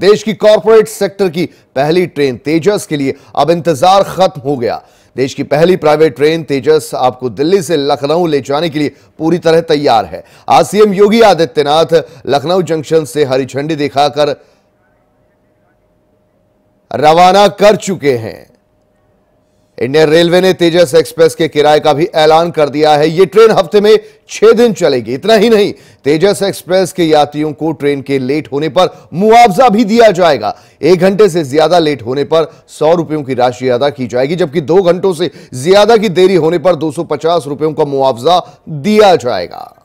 देश की corporate sector की पहली ट्रेन तेजस के लिए अब इंतजार खत्म हो गया देश की पहली प्राइवेट ट्रेन तेजस आपको दिल्ली से लखनऊ ले जाने के लिए पूरी तरह तैयार है आज सीएम योगी आदित्यनाथ लखनऊ जंक्शन से हरी झंडी दिखाकर रवाना कर चुके हैं इंडियन रेलवे ने तेजस एक्सप्रेस के किराए का भी ऐलान कर दिया है ये ट्रेन हफ्ते में छह दिन चलेगी इतना ही नहीं तेजस एक्सप्रेस के यात्रियों को ट्रेन के लेट होने पर मुआवजा भी दिया जाएगा एक घंटे से ज्यादा लेट होने पर सौ रुपयों की राशि अदा की जाएगी जबकि दो घंटों से ज्यादा की देरी होने पर दो सौ पचास रुपयों का मुआवजा दिया जाएगा